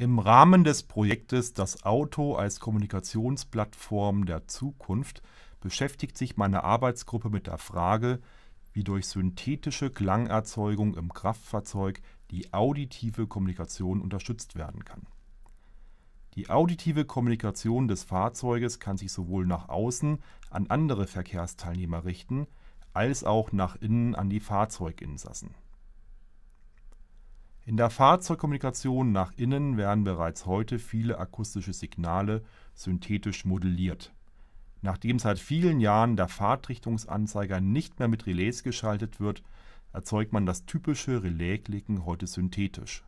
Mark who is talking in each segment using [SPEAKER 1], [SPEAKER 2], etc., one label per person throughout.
[SPEAKER 1] Im Rahmen des Projektes Das Auto als Kommunikationsplattform der Zukunft
[SPEAKER 2] beschäftigt sich meine Arbeitsgruppe mit der Frage, wie durch synthetische Klangerzeugung im Kraftfahrzeug die auditive Kommunikation unterstützt werden kann. Die auditive Kommunikation des Fahrzeuges kann sich sowohl nach außen an andere Verkehrsteilnehmer richten, als auch nach innen an die Fahrzeuginsassen in der Fahrzeugkommunikation nach innen werden bereits heute viele akustische Signale synthetisch modelliert. Nachdem seit vielen Jahren der Fahrtrichtungsanzeiger nicht mehr mit Relais geschaltet wird, erzeugt man das typische Relaisklicken heute synthetisch.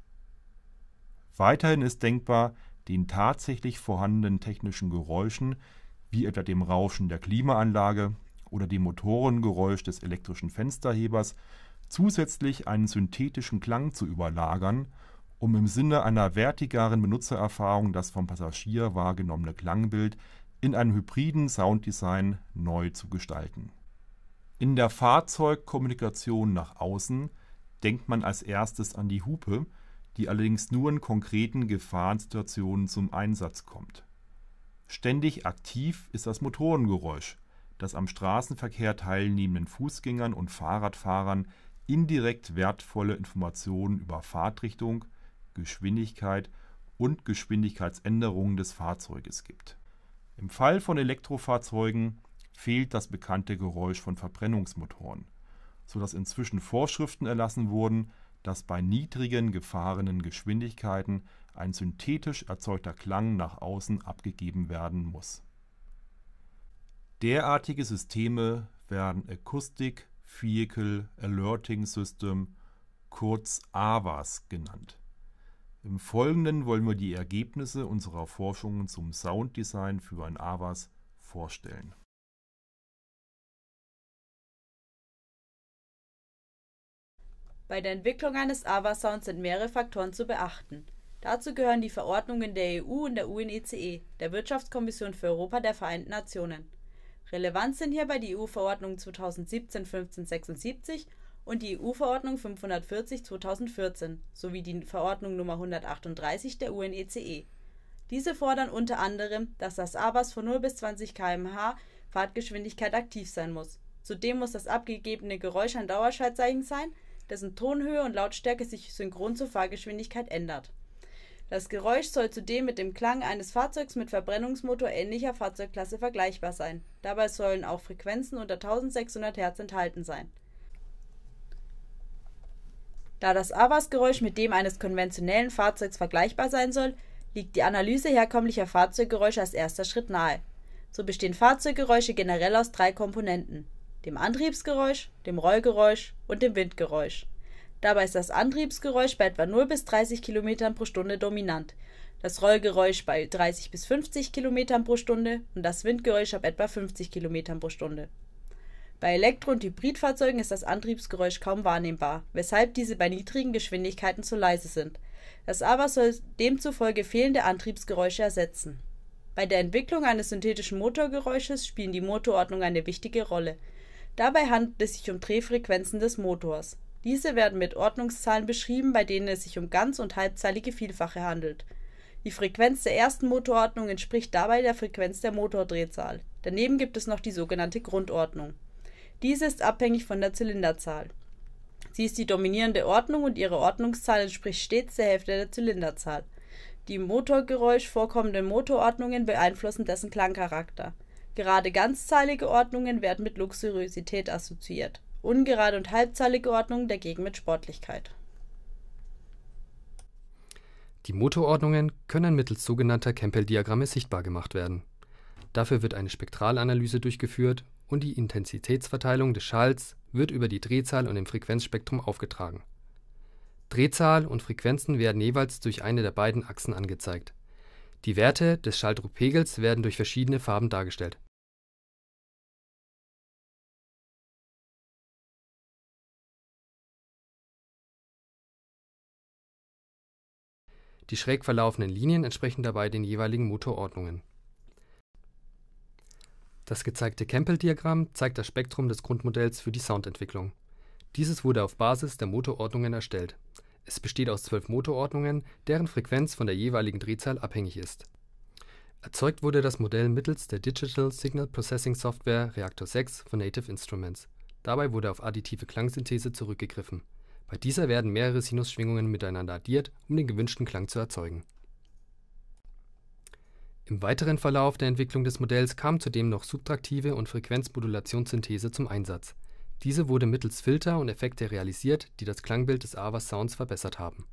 [SPEAKER 2] Weiterhin ist denkbar, den tatsächlich vorhandenen technischen Geräuschen, wie etwa dem Rauschen der Klimaanlage oder dem Motorengeräusch des elektrischen Fensterhebers zusätzlich einen synthetischen Klang zu überlagern, um im Sinne einer wertigeren Benutzererfahrung das vom Passagier wahrgenommene Klangbild in einem hybriden Sounddesign neu zu gestalten. In der Fahrzeugkommunikation nach außen denkt man als erstes an die Hupe, die allerdings nur in konkreten Gefahrensituationen zum Einsatz kommt. Ständig aktiv ist das Motorengeräusch, das am Straßenverkehr teilnehmenden Fußgängern und Fahrradfahrern indirekt wertvolle Informationen über Fahrtrichtung, Geschwindigkeit und Geschwindigkeitsänderungen des Fahrzeuges gibt. Im Fall von Elektrofahrzeugen fehlt das bekannte Geräusch von Verbrennungsmotoren, sodass inzwischen Vorschriften erlassen wurden, dass bei niedrigen gefahrenen Geschwindigkeiten ein synthetisch erzeugter Klang nach außen abgegeben werden muss. Derartige Systeme werden Akustik Vehicle Alerting System, kurz AVAS genannt. Im Folgenden wollen wir die Ergebnisse
[SPEAKER 1] unserer Forschungen zum Sounddesign für ein AVAS vorstellen.
[SPEAKER 3] Bei der Entwicklung eines AVA-Sounds sind mehrere Faktoren zu beachten. Dazu gehören die Verordnungen der EU und der UNECE, e, der Wirtschaftskommission für Europa der Vereinten Nationen. Relevant sind hierbei die EU-Verordnung 2017/1576 und die EU-Verordnung 540/2014 sowie die Verordnung Nummer 138 der UNECE. E. Diese fordern unter anderem, dass das ABAS von 0 bis 20 km/h Fahrtgeschwindigkeit aktiv sein muss. Zudem muss das abgegebene Geräusch ein Dauerschallzeichen sein, dessen Tonhöhe und Lautstärke sich synchron zur Fahrgeschwindigkeit ändert das Geräusch soll zudem mit dem Klang eines Fahrzeugs mit Verbrennungsmotor ähnlicher Fahrzeugklasse vergleichbar sein. Dabei sollen auch Frequenzen unter 1600 Hertz enthalten sein. Da das awas geräusch mit dem eines konventionellen Fahrzeugs vergleichbar sein soll, liegt die Analyse herkömmlicher Fahrzeuggeräusche als erster Schritt nahe. So bestehen Fahrzeuggeräusche generell aus drei Komponenten: dem Antriebsgeräusch, dem Rollgeräusch und dem Windgeräusch Dabei ist das Antriebsgeräusch bei etwa 0 bis 30 km pro Stunde dominant, das Rollgeräusch bei 30 bis 50 km pro Stunde und das Windgeräusch ab etwa 50 km pro Stunde. Bei Elektro- und Hybridfahrzeugen ist das Antriebsgeräusch kaum wahrnehmbar, weshalb diese bei niedrigen Geschwindigkeiten zu leise sind. Das aber soll demzufolge fehlende Antriebsgeräusche ersetzen. Bei der Entwicklung eines synthetischen Motorgeräusches spielen die Motorordnungen eine wichtige Rolle. Dabei handelt es sich um Drehfrequenzen des Motors diese werden mit Ordnungszahlen beschrieben, bei denen es sich um ganz- und halbzeilige Vielfache handelt. Die Frequenz der ersten Motorordnung entspricht dabei der Frequenz der Motordrehzahl. Daneben gibt es noch die sogenannte Grundordnung. Diese ist abhängig von der Zylinderzahl. Sie ist die dominierende Ordnung und ihre Ordnungszahl entspricht stets der Hälfte der Zylinderzahl. Die im Motorgeräusch vorkommenden Motorordnungen beeinflussen dessen Klangcharakter. Gerade ganzzahlige Ordnungen werden mit Luxuriosität assoziiert ungerade und halbzahlige Ordnung dagegen mit Sportlichkeit.
[SPEAKER 4] Die Motorordnungen können mittels sogenannter Campbell-Diagramme sichtbar gemacht werden. Dafür wird eine Spektralanalyse durchgeführt und die Intensitätsverteilung des Schalls wird über die Drehzahl und im Frequenzspektrum aufgetragen. Drehzahl und Frequenzen werden jeweils durch eine der beiden Achsen angezeigt. Die Werte des Schalldruckpegels werden durch verschiedene Farben dargestellt Die schräg verlaufenden Linien entsprechen dabei den jeweiligen Motorordnungen. Das gezeigte Campbell-Diagramm zeigt das Spektrum des Grundmodells für die Soundentwicklung. Dieses wurde auf Basis der Motorordnungen erstellt. Es besteht aus zwölf Motorordnungen, deren Frequenz von der jeweiligen Drehzahl abhängig ist. Erzeugt wurde das Modell mittels der Digital Signal Processing Software Reactor 6 von Native Instruments. Dabei wurde auf additive Klangsynthese zurückgegriffen bei dieser werden mehrere Sinusschwingungen miteinander addiert, um den gewünschten Klang zu erzeugen. Im weiteren Verlauf der Entwicklung des Modells kam zudem noch subtraktive und Frequenzmodulationssynthese zum Einsatz. Diese wurde mittels Filter und Effekte realisiert, die das Klangbild des AVA-Sounds verbessert haben.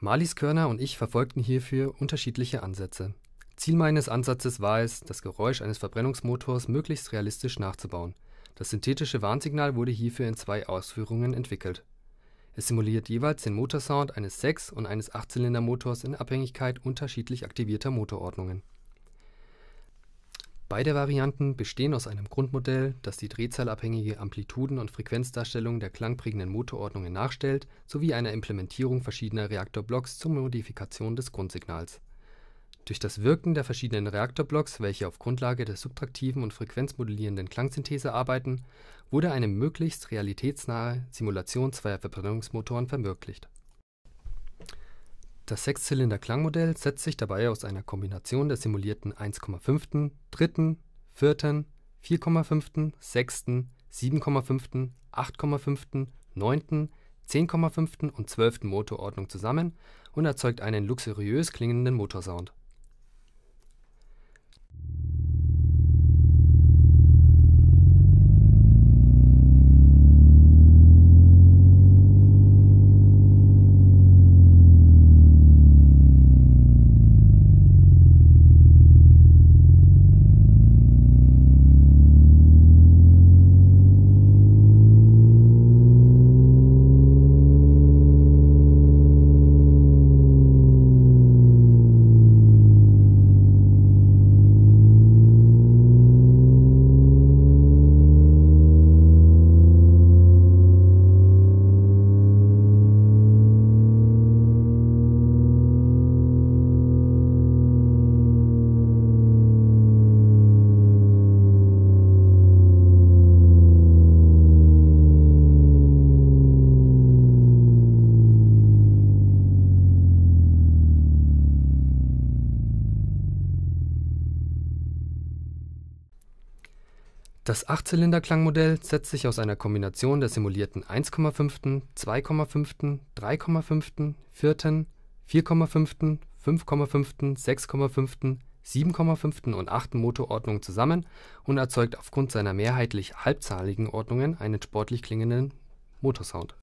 [SPEAKER 4] Marlies Körner und ich verfolgten hierfür unterschiedliche Ansätze. Ziel meines Ansatzes war es, das Geräusch eines Verbrennungsmotors möglichst realistisch nachzubauen – das synthetische Warnsignal wurde hierfür in zwei Ausführungen entwickelt. Es simuliert jeweils den Motorsound eines 6 und eines 8 Achtzylindermotors in Abhängigkeit unterschiedlich aktivierter Motorordnungen. Beide Varianten bestehen aus einem Grundmodell, das die drehzahlabhängige Amplituden und Frequenzdarstellung der klangprägenden Motorordnungen nachstellt, sowie einer Implementierung verschiedener Reaktorblocks zur Modifikation des Grundsignals durch das Wirken der verschiedenen Reaktorblocks, welche auf Grundlage der subtraktiven und frequenzmodellierenden Klangsynthese arbeiten, wurde eine möglichst realitätsnahe Simulation zweier Verbrennungsmotoren vermöglicht. Das Sechszylinder-Klangmodell setzt sich dabei aus einer Kombination der simulierten 1,5., 3., 4., 4,5., 6., 7,5., 8,5., 9., 10,5. und 12. Motorordnung zusammen und erzeugt einen luxuriös klingenden Motorsound Das Achtzylinder-Klangmodell setzt sich aus einer Kombination der simulierten 1,5., 2,5., 3,5., 4., 4,5., 5,5., 6,5., 7,5. und 8. Motorordnungen zusammen und erzeugt aufgrund seiner mehrheitlich halbzahligen Ordnungen einen sportlich klingenden Motorsound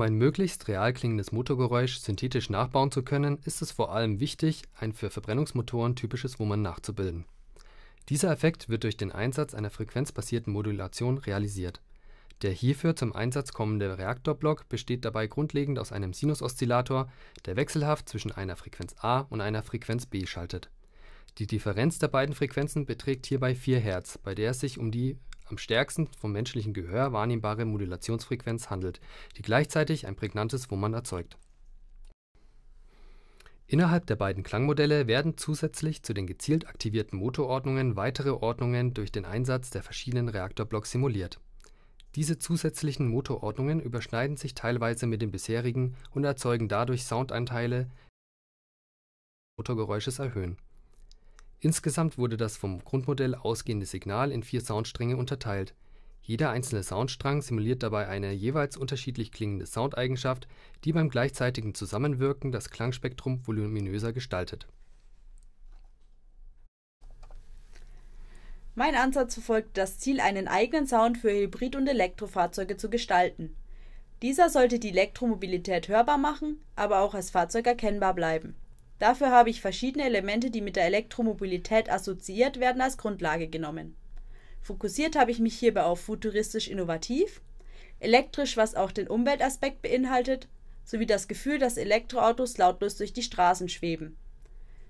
[SPEAKER 4] Um ein möglichst real klingendes Motorgeräusch synthetisch nachbauen zu können, ist es vor allem wichtig, ein für Verbrennungsmotoren typisches Wummern nachzubilden. Dieser Effekt wird durch den Einsatz einer frequenzbasierten Modulation realisiert. Der hierfür zum Einsatz kommende Reaktorblock besteht dabei grundlegend aus einem Sinusoszillator, der wechselhaft zwischen einer Frequenz A und einer Frequenz B schaltet. Die Differenz der beiden Frequenzen beträgt hierbei 4 Hertz, bei der es sich um die am stärksten vom menschlichen Gehör wahrnehmbare Modulationsfrequenz handelt, die gleichzeitig ein prägnantes Wummern erzeugt. Innerhalb der beiden Klangmodelle werden zusätzlich zu den gezielt aktivierten Motorordnungen weitere Ordnungen durch den Einsatz der verschiedenen Reaktorblocks simuliert. Diese zusätzlichen Motorordnungen überschneiden sich teilweise mit den bisherigen und erzeugen dadurch Soundanteile, die den Faktor Motorgeräusches erhöhen Insgesamt wurde das vom Grundmodell ausgehende Signal in vier Soundstränge unterteilt. Jeder einzelne Soundstrang simuliert dabei eine jeweils unterschiedlich klingende Soundeigenschaft, die beim gleichzeitigen Zusammenwirken das Klangspektrum voluminöser gestaltet.
[SPEAKER 3] Mein Ansatz verfolgt das Ziel, einen eigenen Sound für Hybrid- und Elektrofahrzeuge zu gestalten. Dieser sollte die Elektromobilität hörbar machen, aber auch als Fahrzeug erkennbar bleiben Dafür habe ich verschiedene Elemente, die mit der Elektromobilität assoziiert werden, als Grundlage genommen. Fokussiert habe ich mich hierbei auf futuristisch innovativ, elektrisch, was auch den Umweltaspekt beinhaltet, sowie das Gefühl, dass Elektroautos lautlos durch die Straßen schweben.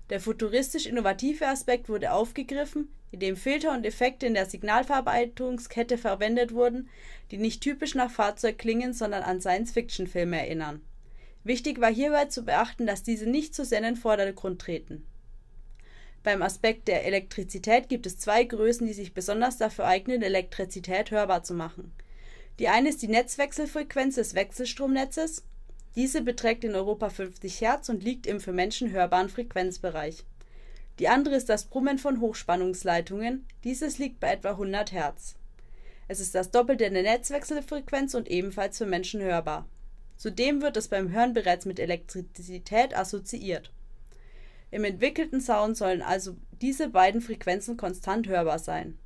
[SPEAKER 3] Der futuristisch innovative Aspekt wurde aufgegriffen, indem Filter und Effekte in der Signalverarbeitungskette verwendet wurden, die nicht typisch nach Fahrzeug klingen, sondern an Science-Fiction-Filme erinnern Wichtig war hierbei zu beachten, dass diese nicht zu sehr in den Vordergrund treten. Beim Aspekt der Elektrizität gibt es zwei Größen, die sich besonders dafür eignen, Elektrizität hörbar zu machen. Die eine ist die Netzwechselfrequenz des Wechselstromnetzes. Diese beträgt in Europa 50 Hertz und liegt im für Menschen hörbaren Frequenzbereich. Die andere ist das Brummen von Hochspannungsleitungen. Dieses liegt bei etwa 100 Hertz. Es ist das Doppelte der Netzwechselfrequenz und ebenfalls für Menschen hörbar. Zudem wird es beim Hören bereits mit Elektrizität assoziiert. Im entwickelten Sound sollen also diese beiden Frequenzen konstant hörbar sein.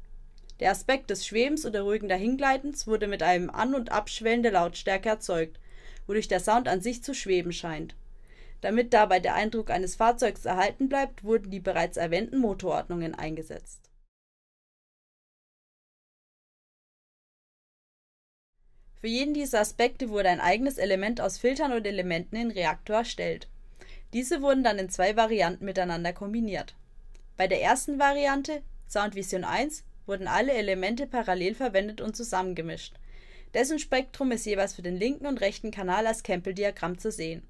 [SPEAKER 3] Der Aspekt des Schwebens oder ruhigen Dahingleitens wurde mit einem An- und Abschwellen der Lautstärke erzeugt, wodurch der Sound an sich zu schweben scheint. Damit dabei der Eindruck eines Fahrzeugs erhalten bleibt, wurden die bereits erwähnten Motorordnungen eingesetzt Für jeden dieser Aspekte wurde ein eigenes Element aus Filtern und Elementen in Reaktor erstellt. Diese wurden dann in zwei Varianten miteinander kombiniert. Bei der ersten Variante, Sound Vision 1, wurden alle Elemente parallel verwendet und zusammengemischt. Dessen Spektrum ist jeweils für den linken und rechten Kanal als Campbell-Diagramm zu sehen.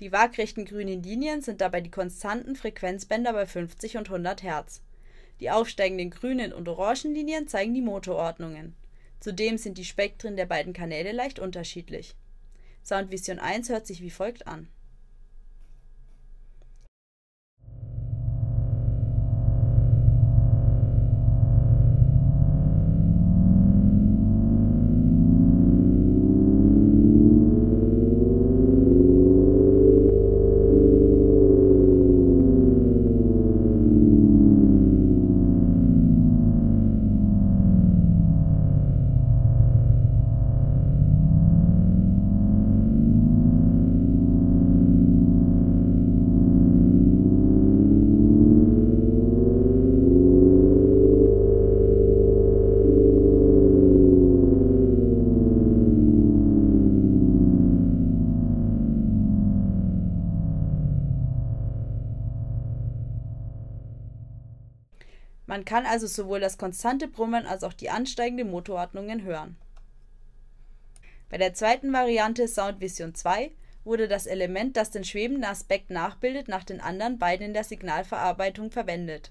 [SPEAKER 3] Die waagrechten grünen Linien sind dabei die konstanten Frequenzbänder bei 50 und 100 Hertz. Die aufsteigenden grünen und orangen Linien zeigen die Motorordnungen. Zudem sind die Spektren der beiden Kanäle leicht unterschiedlich. Sound Vision 1 hört sich wie folgt an kann also sowohl das konstante Brummen als auch die ansteigenden Motorordnungen hören. Bei der zweiten Variante Sound Vision 2 wurde das Element, das den schwebenden Aspekt nachbildet, nach den anderen beiden in der Signalverarbeitung verwendet.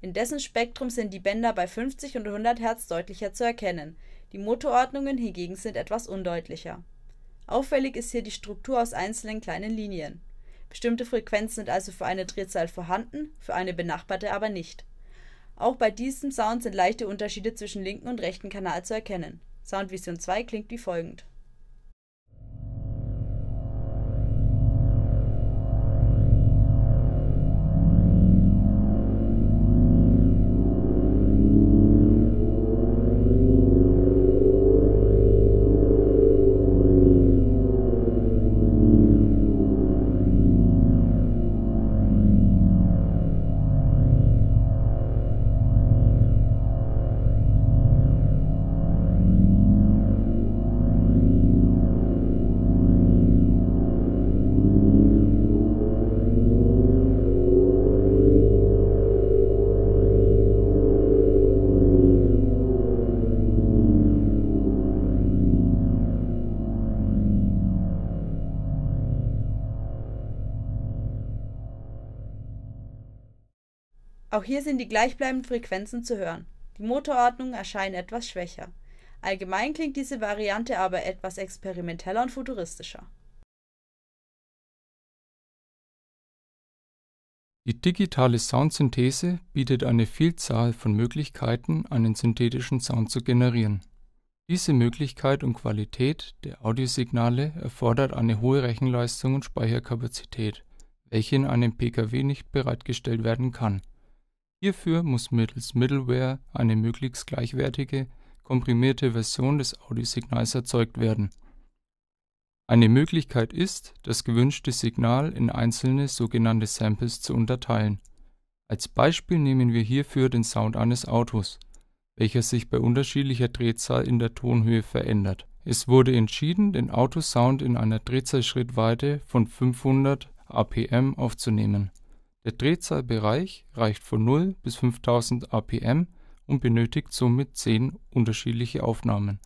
[SPEAKER 3] In dessen Spektrum sind die Bänder bei 50 und 100 Hertz deutlicher zu erkennen, die Motorordnungen hingegen sind etwas undeutlicher. Auffällig ist hier die Struktur aus einzelnen kleinen Linien. Bestimmte Frequenzen sind also für eine Drehzahl vorhanden, für eine benachbarte aber nicht auch bei diesem Sound sind leichte Unterschiede zwischen linken und rechten Kanal zu erkennen. Soundvision 2 klingt wie folgend. Auch hier sind die gleichbleibenden Frequenzen zu hören. Die Motorordnungen erscheinen etwas schwächer. Allgemein klingt diese Variante aber etwas experimenteller und futuristischer.
[SPEAKER 5] Die digitale Soundsynthese bietet eine Vielzahl von Möglichkeiten, einen synthetischen Sound zu generieren. Diese Möglichkeit und Qualität der Audiosignale erfordert eine hohe Rechenleistung und Speicherkapazität, welche in einem PKW nicht bereitgestellt werden kann. Hierfür muss mittels Middleware eine möglichst gleichwertige, komprimierte Version des Audiosignals erzeugt werden. Eine Möglichkeit ist, das gewünschte Signal in einzelne sogenannte Samples zu unterteilen. Als Beispiel nehmen wir hierfür den Sound eines Autos, welcher sich bei unterschiedlicher Drehzahl in der Tonhöhe verändert. Es wurde entschieden, den Autosound in einer Drehzahlschrittweite von 500 APM aufzunehmen der Drehzahlbereich reicht von 0 bis 5000 RPM und benötigt somit 10 unterschiedliche Aufnahmen,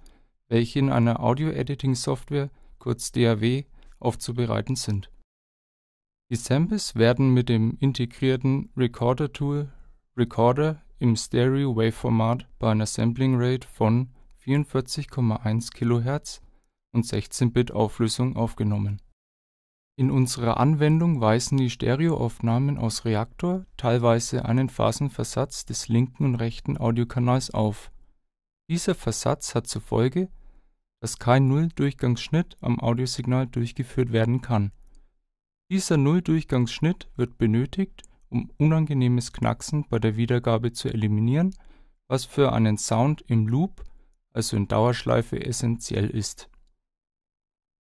[SPEAKER 5] welche in einer Audio-Editing-Software kurz DAW aufzubereiten sind. Die Samples werden mit dem integrierten Recorder-Tool Recorder im Stereo-Wave-Format bei einer Sampling-Rate von 44,1 kHz und 16-Bit-Auflösung aufgenommen in unserer Anwendung weisen die Stereoaufnahmen aus Reaktor teilweise einen Phasenversatz des linken und rechten Audiokanals auf. Dieser Versatz hat zur Folge, dass kein Nulldurchgangsschnitt am Audiosignal durchgeführt werden kann. Dieser Nulldurchgangsschnitt wird benötigt, um unangenehmes Knacksen bei der Wiedergabe zu eliminieren, was für einen Sound im Loop, also in Dauerschleife, essentiell ist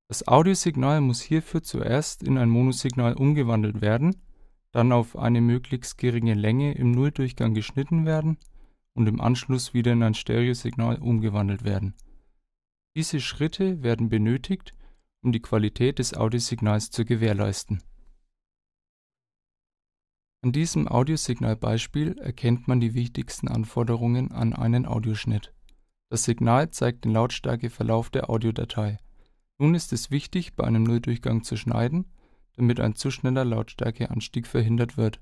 [SPEAKER 5] das Audiosignal muss hierfür zuerst in ein Monosignal umgewandelt werden, dann auf eine möglichst geringe Länge im Nulldurchgang geschnitten werden und im Anschluss wieder in ein Stereosignal umgewandelt werden. Diese Schritte werden benötigt, um die Qualität des Audiosignals zu gewährleisten. An diesem Audiosignalbeispiel erkennt man die wichtigsten Anforderungen an einen Audioschnitt. Das Signal zeigt den Lautstärkeverlauf der Audiodatei nun ist es wichtig, bei einem Nulldurchgang zu schneiden, damit ein zu schneller Lautstärkeanstieg verhindert wird.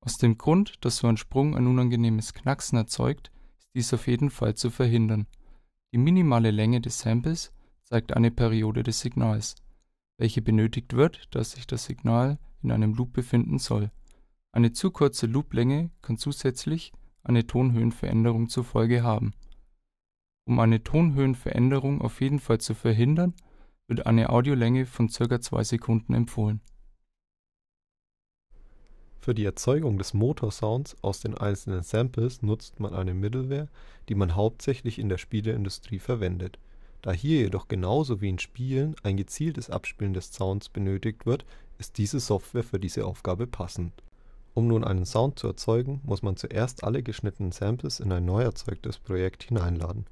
[SPEAKER 5] Aus dem Grund, dass so ein Sprung ein unangenehmes Knacksen erzeugt, ist dies auf jeden Fall zu verhindern. Die minimale Länge des Samples zeigt eine Periode des Signals, welche benötigt wird, dass sich das Signal in einem Loop befinden soll. Eine zu kurze Looplänge kann zusätzlich eine Tonhöhenveränderung zur Folge haben um eine Tonhöhenveränderung auf jeden Fall zu verhindern, wird eine Audiolänge von ca. 2 Sekunden empfohlen.
[SPEAKER 6] Für die Erzeugung des Motorsounds aus den einzelnen Samples nutzt man eine Middleware, die man hauptsächlich in der Spieleindustrie verwendet. Da hier jedoch genauso wie in Spielen ein gezieltes Abspielen des Sounds benötigt wird, ist diese Software für diese Aufgabe passend. Um nun einen Sound zu erzeugen, muss man zuerst alle geschnittenen Samples in ein neu erzeugtes Projekt hineinladen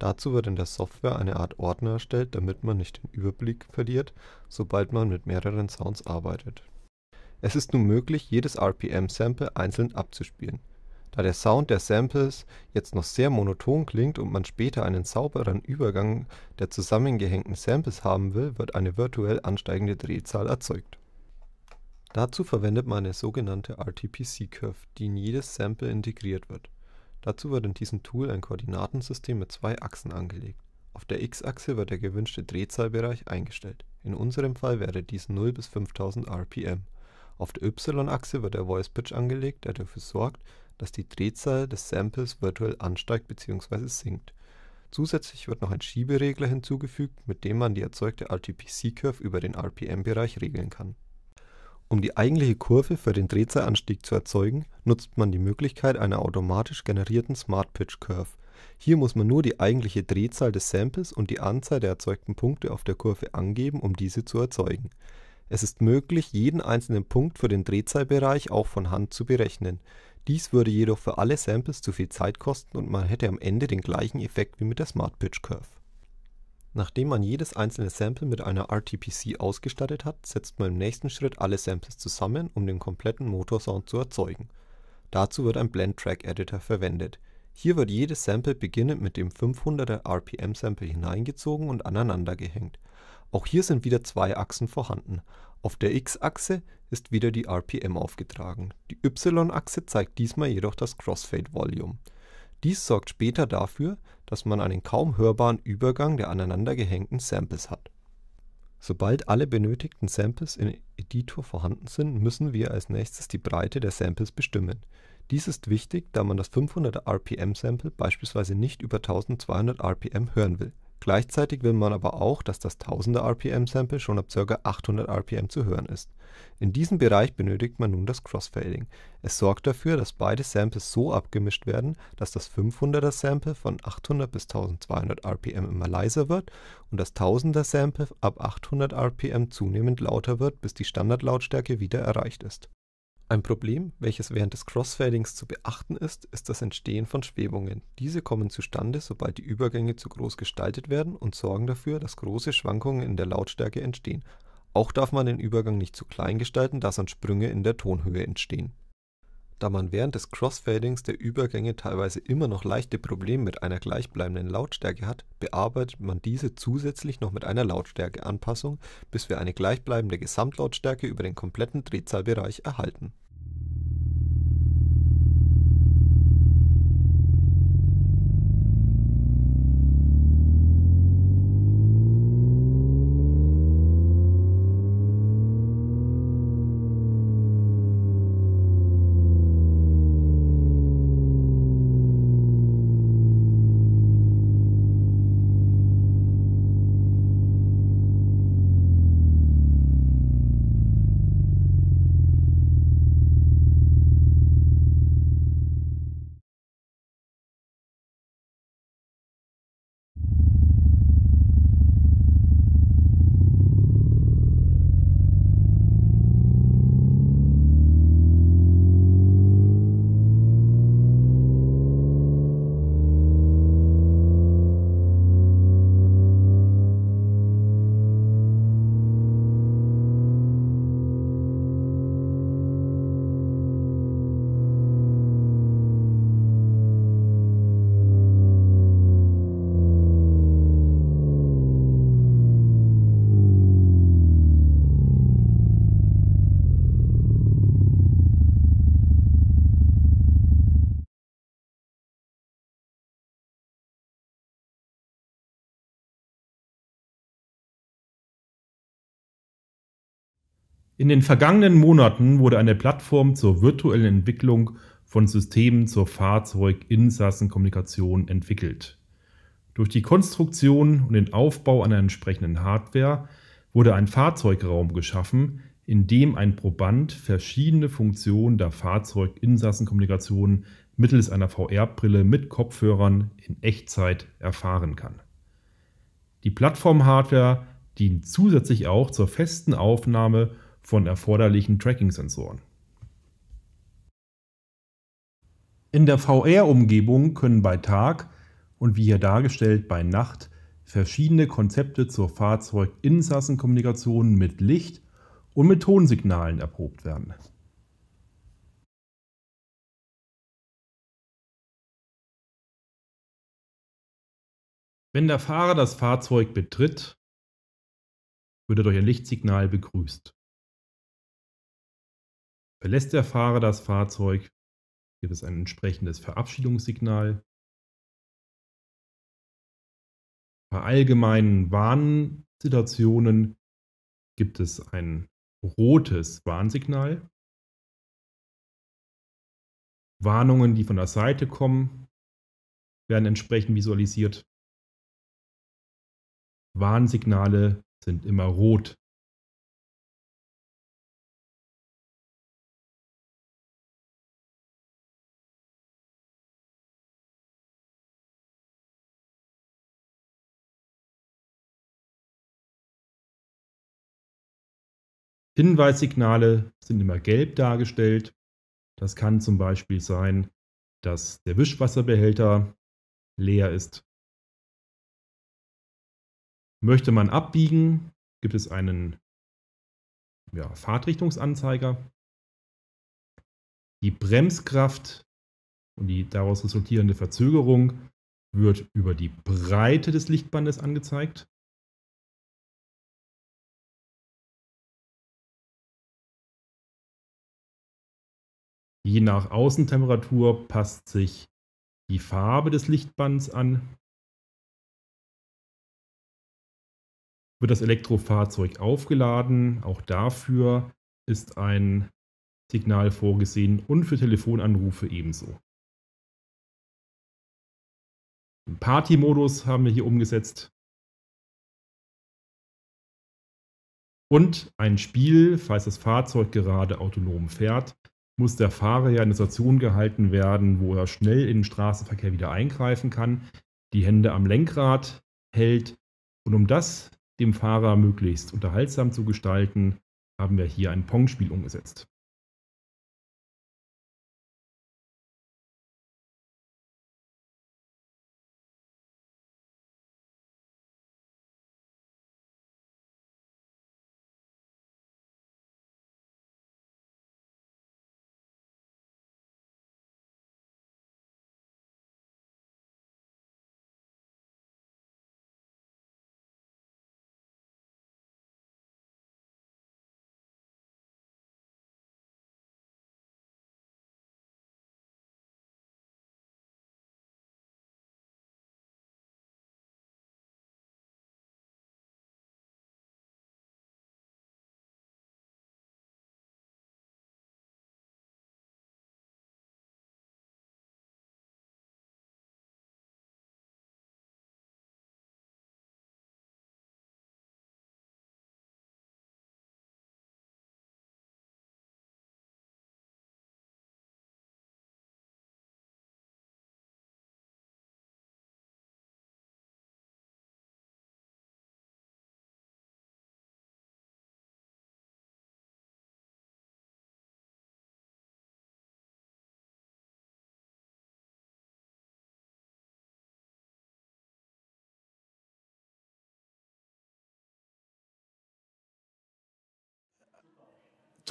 [SPEAKER 6] Dazu wird in der Software eine Art Ordner erstellt, damit man nicht den Überblick verliert, sobald man mit mehreren Sounds arbeitet. Es ist nun möglich, jedes RPM-Sample einzeln abzuspielen. Da der Sound der Samples jetzt noch sehr monoton klingt und man später einen sauberen Übergang der zusammengehängten Samples haben will, wird eine virtuell ansteigende Drehzahl erzeugt. Dazu verwendet man eine sogenannte RTPC-Curve, die in jedes Sample integriert wird Dazu wird in diesem Tool ein Koordinatensystem mit zwei Achsen angelegt. Auf der x-Achse wird der gewünschte Drehzahlbereich eingestellt, in unserem Fall wäre dies 0 bis 5000 rpm. Auf der y-Achse wird der Voice Pitch angelegt, der dafür sorgt, dass die Drehzahl des Samples virtuell ansteigt bzw. sinkt. Zusätzlich wird noch ein Schieberegler hinzugefügt, mit dem man die erzeugte RTPC-Curve über den RPM-Bereich regeln kann um die eigentliche Kurve für den Drehzahlanstieg zu erzeugen, nutzt man die Möglichkeit einer automatisch generierten Smart Pitch Curve. Hier muss man nur die eigentliche Drehzahl des Samples und die Anzahl der erzeugten Punkte auf der Kurve angeben, um diese zu erzeugen. Es ist möglich, jeden einzelnen Punkt für den Drehzahlbereich auch von Hand zu berechnen. Dies würde jedoch für alle Samples zu viel Zeit kosten und man hätte am Ende den gleichen Effekt wie mit der Smart Pitch Curve Nachdem man jedes einzelne Sample mit einer RTPC ausgestattet hat, setzt man im nächsten Schritt alle Samples zusammen, um den kompletten Motorsound zu erzeugen. Dazu wird ein Blend Track Editor verwendet. Hier wird jedes Sample beginnend mit dem 500er RPM Sample hineingezogen und aneinander gehängt. Auch hier sind wieder zwei Achsen vorhanden. Auf der X-Achse ist wieder die RPM aufgetragen. Die Y-Achse zeigt diesmal jedoch das Crossfade Volume. Dies sorgt später dafür, dass man einen kaum hörbaren Übergang der aneinander gehängten Samples hat. Sobald alle benötigten Samples im Editor vorhanden sind, müssen wir als Nächstes die Breite der Samples bestimmen. Dies ist wichtig, da man das 500 RPM Sample beispielsweise nicht über 1200 RPM hören will Gleichzeitig will man aber auch, dass das 1000er RPM-Sample schon ab ca. 800 RPM zu hören ist. In diesem Bereich benötigt man nun das Crossfading. Es sorgt dafür, dass beide Samples so abgemischt werden, dass das 500er Sample von 800 bis 1200 RPM immer leiser wird und das 1000er Sample ab 800 RPM zunehmend lauter wird, bis die Standardlautstärke wieder erreicht ist ein Problem, welches während des Crossfadings zu beachten ist, ist das Entstehen von Schwebungen. Diese kommen zustande, sobald die Übergänge zu groß gestaltet werden und sorgen dafür, dass große Schwankungen in der Lautstärke entstehen. Auch darf man den Übergang nicht zu klein gestalten, da sonst Sprünge in der Tonhöhe entstehen. Da man während des Crossfadings der Übergänge teilweise immer noch leichte Probleme mit einer gleichbleibenden Lautstärke hat, bearbeitet man diese zusätzlich noch mit einer Lautstärkeanpassung, bis wir eine gleichbleibende Gesamtlautstärke über den kompletten Drehzahlbereich erhalten.
[SPEAKER 7] In den vergangenen Monaten wurde eine Plattform zur virtuellen Entwicklung
[SPEAKER 2] von Systemen zur Fahrzeuginsassenkommunikation entwickelt. Durch die Konstruktion und den Aufbau einer entsprechenden Hardware wurde ein Fahrzeugraum geschaffen, in dem ein Proband verschiedene Funktionen der Fahrzeuginsassenkommunikation mittels einer VR-Brille mit Kopfhörern in Echtzeit erfahren kann. Die Plattform-Hardware dient zusätzlich auch zur festen Aufnahme von erforderlichen Tracking-Sensoren. In der VR-Umgebung können bei Tag und wie hier dargestellt bei Nacht verschiedene Konzepte zur Fahrzeuginsassenkommunikation mit Licht
[SPEAKER 7] und mit Tonsignalen erprobt werden.
[SPEAKER 1] Wenn der Fahrer das Fahrzeug betritt, wird er durch ein Lichtsignal begrüßt. Verlässt der Fahrer das Fahrzeug, gibt es ein entsprechendes Verabschiedungssignal. Bei allgemeinen Warnsituationen gibt es ein rotes Warnsignal. Warnungen, die von der Seite kommen, werden entsprechend visualisiert. Warnsignale sind immer rot. Hinweissignale sind immer gelb dargestellt. Das kann zum Beispiel sein, dass der Wischwasserbehälter leer ist. Möchte man abbiegen, gibt es einen ja, Fahrtrichtungsanzeiger. Die Bremskraft und die daraus resultierende Verzögerung wird über die Breite des Lichtbandes angezeigt. Je nach Außentemperatur passt sich die Farbe des Lichtbands an. Wird das Elektrofahrzeug aufgeladen, auch dafür ist ein Signal vorgesehen und für Telefonanrufe ebenso. Party-Modus haben wir hier umgesetzt. Und ein Spiel, falls das Fahrzeug gerade autonom fährt, muss der Fahrer ja in eine Situation
[SPEAKER 2] gehalten werden, wo er schnell in den Straßenverkehr wieder eingreifen kann, die Hände am
[SPEAKER 1] Lenkrad hält. Und um das dem Fahrer möglichst unterhaltsam zu gestalten, haben wir hier ein Pong-Spiel umgesetzt.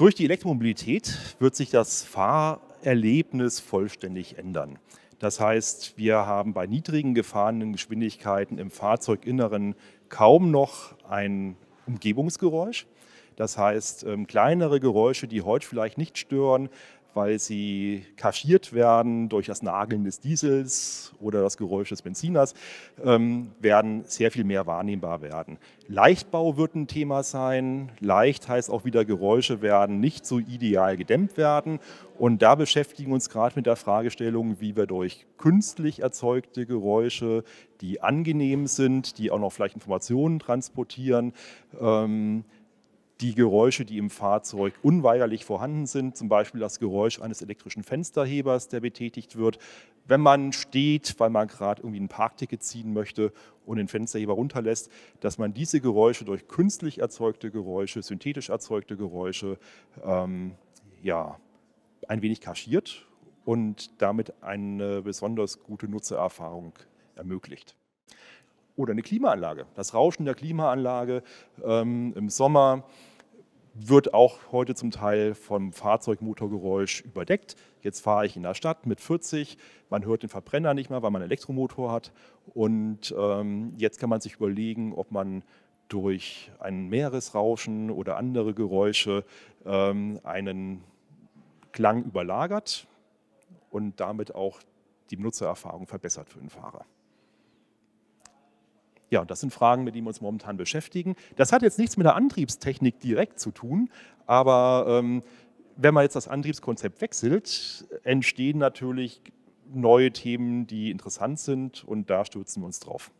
[SPEAKER 7] Durch die Elektromobilität wird sich das Fahrerlebnis
[SPEAKER 2] vollständig ändern. Das heißt, wir haben bei niedrigen gefahrenen Geschwindigkeiten im Fahrzeuginneren kaum noch ein Umgebungsgeräusch. Das heißt, ähm, kleinere Geräusche, die heute vielleicht nicht stören, weil sie kaschiert werden durch das Nageln des Diesels oder das Geräusch des Benziners, ähm, werden sehr viel mehr wahrnehmbar werden. Leichtbau wird ein Thema sein. Leicht heißt auch wieder, Geräusche werden nicht so ideal gedämmt werden. Und da beschäftigen wir uns gerade mit der Fragestellung, wie wir durch künstlich erzeugte Geräusche, die angenehm sind, die auch noch vielleicht Informationen transportieren, ähm, die Geräusche, die im Fahrzeug unweigerlich vorhanden sind, zum Beispiel das Geräusch eines elektrischen Fensterhebers, der betätigt wird, wenn man steht, weil man gerade irgendwie ein Parkticket ziehen möchte und den Fensterheber runterlässt, dass man diese Geräusche durch künstlich erzeugte Geräusche, synthetisch erzeugte Geräusche, ähm, ja, ein wenig kaschiert und damit eine besonders gute Nutzererfahrung ermöglicht. Oder eine Klimaanlage, das Rauschen der Klimaanlage ähm, im Sommer, wird auch heute zum Teil vom Fahrzeugmotorgeräusch überdeckt. Jetzt fahre ich in der Stadt mit 40, man hört den Verbrenner nicht mehr, weil man einen Elektromotor hat. Und ähm, jetzt kann man sich überlegen, ob man durch ein Meeresrauschen oder andere Geräusche ähm, einen Klang überlagert und damit auch die Benutzererfahrung verbessert für den Fahrer. Ja, das sind Fragen, mit denen wir uns momentan beschäftigen. Das hat jetzt nichts mit der Antriebstechnik direkt zu tun, aber ähm, wenn man jetzt das Antriebskonzept wechselt, entstehen
[SPEAKER 1] natürlich neue Themen, die interessant sind und da stürzen wir uns drauf.